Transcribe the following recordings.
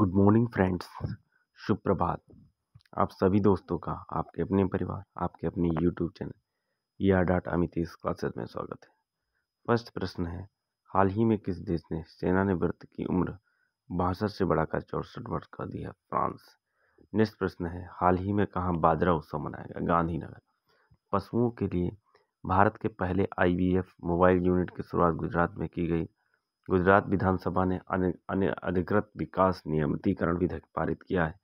good morning friends शुभ प्रभात आप सभी दोस्तों का आपके अपने परिवार आपके अपने यूट्यूब चैनल या डॉट अमितेश क्लासेस में स्वागत है फर्स्ट प्रश्न है हाल ही में किस देश ने सेना ने व्रत की उम्र बासठ से बढ़ाकर चौसठ वर्ष कर दी है फ्रांस नेक्स्ट प्रश्न है हाल ही में कहाँ बाजरा उत्सव मनाया गया गांधीनगर पशुओं के लिए भारत के पहले आई मोबाइल यूनिट की शुरुआत गुजरात में की गई गुजरात विधानसभा ने अन्य अधिकृत विकास नियमितीकरण विधेयक पारित किया है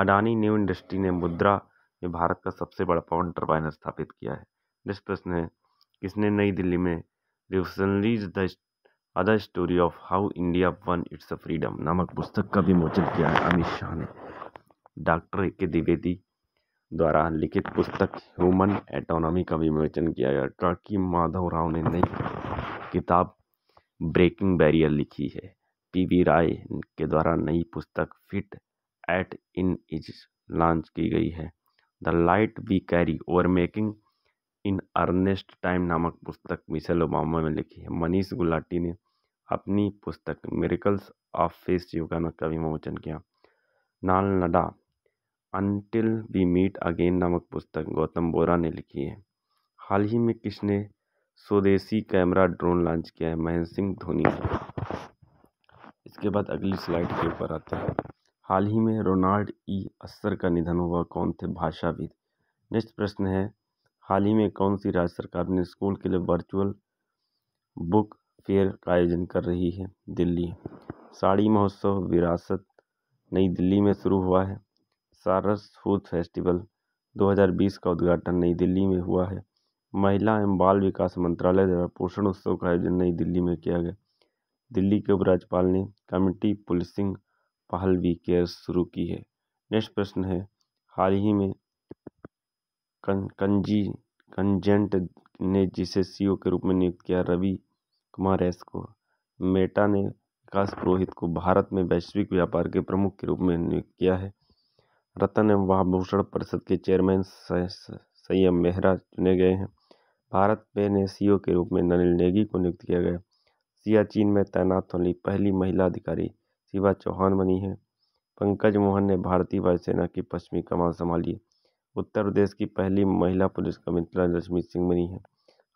अडानी न्यू इंडस्ट्री ने मुद्रा में भारत का सबसे बड़ा पवन टर्बाइन स्थापित किया है नेक्स्ट प्रश्न है किसने नई दिल्ली में revolutionaries the other story of how India won its freedom नामक पुस्तक का विमोचन किया है अमित शाह ने डॉक्टर ए के द्विवेदी द्वारा लिखित पुस्तक ह्यूमन एटोनॉमी का विमोचन किया गया टर्की माधव राव ने नई किताब ब्रेकिंग बैरियर लिखी है पी वी राय के द्वारा नई पुस्तक fit at in is launch की गई है the light we carry overcoming in अर्नेस्ट टाइम नामक पुस्तक मिशेल ओबामा में लिखी है मनीष गुलाटी ने अपनी पुस्तक मेरिकल्स ऑफ फेस योगाना का विमोचन किया नाल नडा अनटिल वी मीट अगेन नामक पुस्तक गौतम बोरा ने लिखी है हाल ही में किसने स्वदेशी कैमरा ड्रोन लॉन्च किया है महेंद्र सिंह धोनी ने इसके बाद अगली स्लाइड के ऊपर आते हैं हाल ही में रोनाल्ड ई अस्सर का निधन हुआ कौन थे भाषाविद नेक्स्ट प्रश्न है हाल ही में कौन सी राज्य सरकार ने स्कूल के लिए वर्चुअल बुक फेयर का आयोजन कर रही है दिल्ली साड़ी महोत्सव विरासत नई दिल्ली में शुरू हुआ है सारस फूड फेस्टिवल 2020 का उद्घाटन नई दिल्ली में हुआ है महिला एवं बाल विकास मंत्रालय द्वारा पोषण उत्सव का आयोजन नई दिल्ली में किया गया दिल्ली के उपराज्यपाल ने कमिटी पुलिसिंग पहल वी केयर शुरू की है नेक्स्ट प्रश्न है हाल ही में कं, कंजी कंजेंट ने जिसे सीईओ के रूप में नियुक्त किया रवि कुमार एस को मेटा ने विकास पुरोहित को भारत में वैश्विक व्यापार के प्रमुख के रूप में नियुक्त किया है रतन एवं महाभूषण परिषद के चेयरमैन संयम मेहरा चुने गए हैं भारत में एससीओ के रूप में ननिल नेगी को नियुक्त किया गया सियाचिन में तैनात होने पहली महिला अधिकारी शिवा चौहान बनी है पंकज मोहन ने भारतीय वायुसेना की पश्चिमी कमान संभाली उत्तर प्रदेश की पहली महिला पुलिस कमिश्नर रश्मि सिंह बनी है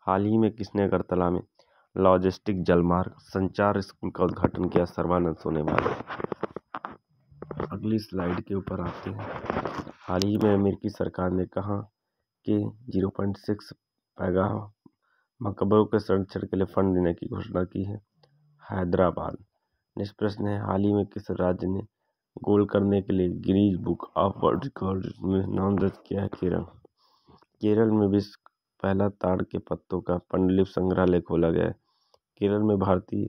हाल ही में अगरतला में लॉजिस्टिक जलमार्ग संचार स्कूल का उद्घाटन किया सर्वानंद सोनेवाल अगली स्लाइड के ऊपर आते हैं हाल ही में अमेरिकी सरकार ने कहा कि जीरो पॉइंट सिक्स मकबरों के संरक्षण के लिए फंड देने की घोषणा की है हैदराबाद निष्प्रश्न है हाल ही में किस राज्य ने गोल करने के लिए Guinness Book of World Record में नाम दर्ज किया है केरल केरल में विश्व पहला ताड़ के पत्तों का पंडलिप संग्रहालय खोला गया है केरल में भारतीय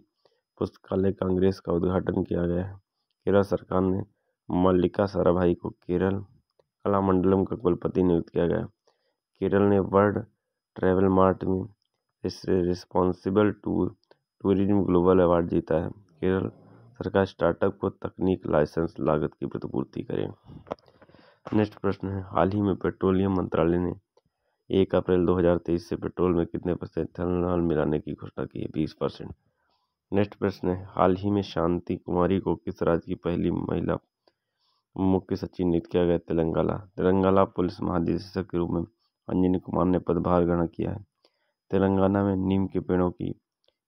पुस्तकालय कांग्रेस का उद्घाटन किया गया है केरल सरकार ने मल्लिका साराभाई को केरल कला मंडलम का कुलपति नियुक्त किया गया केरल ने वर्ल्ड ट्रेवल मार्ट में responsible tour tourism global award जीता है केरल सरकार स्टार्टअप को तकनीक लाइसेंस लागत की प्रतिपूर्ति करे नेक्स्ट प्रश्न है हाल ही में पेट्रोलियम मंत्रालय ने एक अप्रैल 2023 से पेट्रोल में कितने परसेंट थर्मोनॉल मिलाने की घोषणा की है बीस परसेंट नेक्स्ट प्रश्न है हाल ही में शांति कुमारी को किस राज्य की पहली महिला मुख्य सचिव नियुक्त किया गया तेलंगाना तेलंगाना पुलिस महानिदेशक के रूप में अंजनी कुमार ने पदभार ग्रहण किया है तेलंगाना में नीम के पेड़ों की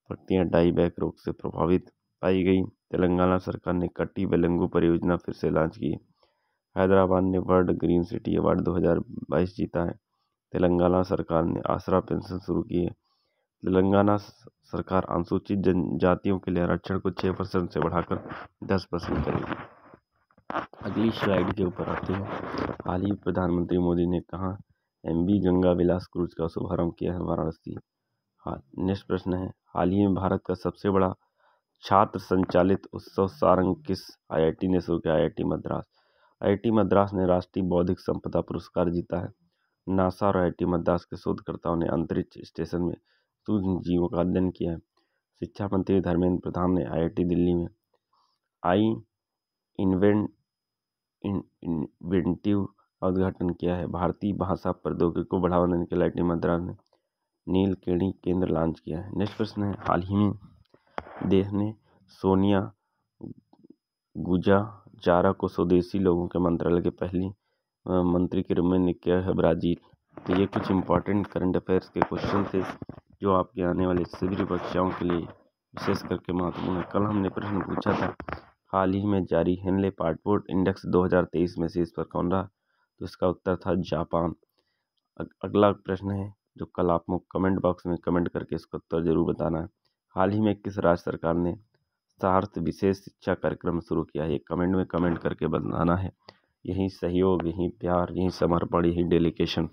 पत्तियां बैक रोग से प्रभावित पाई गई तेलंगाना सरकार ने कट्टी बेलंगू परियोजना फिर से लॉन्च की हैदराबाद ने वर्ल्ड ग्रीन सिटी अवार्ड 2022 जीता है तेलंगाना सरकार ने आसरा पेंशन शुरू की है तेलंगाना सरकार अनुसूचित जनजातियों के लिए आरक्षण को छः परसेंट से बढ़ाकर दस परसेंट करेगी अगली स्लाइड के ऊपर आते हैं हाल ही प्रधानमंत्री मोदी ने कहा M B Ganga Vilas cruise का शुभारंभ किया है वाराणसी हाँ नेक्स्ट प्रश्न है हाल ही में भारत का सबसे बड़ा छात्र संचालित उत्सव सारंग किस आईआईटी ने शुरू किया आईआईटी मद्रास आईआईटी मद्रास ने राष्ट्रीय बौद्धिक संपदा पुरस्कार जीता है नासा और आई मद्रास के शोधकर्ताओं ने अंतरिक्ष स्टेशन में सूक्ष्म जीवों का अध्ययन किया है शिक्षा मंत्री धर्मेंद्र प्रधान ने आई दिल्ली में आई इन्वेंट इन्वेंटिव का उद्घाटन किया है भारतीय भाषा प्रौद्योगिकी को बढ़ावा देने के लिए आई मद्रास ने केणी केंद्र लॉन्च किया है नेक्स्ट प्रश्न है हाल ही में देश ने सोनिया गुजाजारा को स्वदेशी लोगों के मंत्रालय के पहली मंत्री के रूप में नियुक्त है ब्राज़ील तो ये कुछ इंपॉर्टेंट करंट अफेयर्स के क्वेश्चन थे जो आपके आने वाले सभी परीक्षाओं के लिए विशेष करके महत्वपूर्ण है कल हमने प्रश्न पूछा था हाल ही में जारी हेनले पार्टपोर्ट इंडेक्स 2023 में से इस पर कौन रहा तो इसका उत्तर था जापान अगला प्रश्न है जो कल आपको कमेंट बॉक्स में कमेंट करके इसका उत्तर जरूर बताना है हाल ही में किस राज्य सरकार ने सार्थ विशेष शिक्षा कार्यक्रम शुरू किया है कमेंट में कमेंट करके बताना है यही सहयोग यही प्यार यही समर्पण यही डेलीकेशन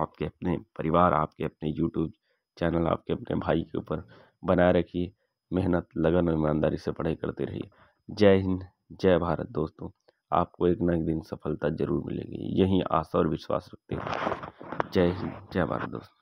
आपके अपने परिवार आपके अपने यूट्यूब चैनल आपके अपने भाई के ऊपर बनाए रखिए मेहनत लगन और ईमानदारी से पढ़ाई करते रहिए जय हिंद जय भारत दोस्तों आपको एक ना एक दिन सफलता जरूर मिलेगी यही आशा और विश्वास रखते हैं जय हिंद जय भारत दोस्तों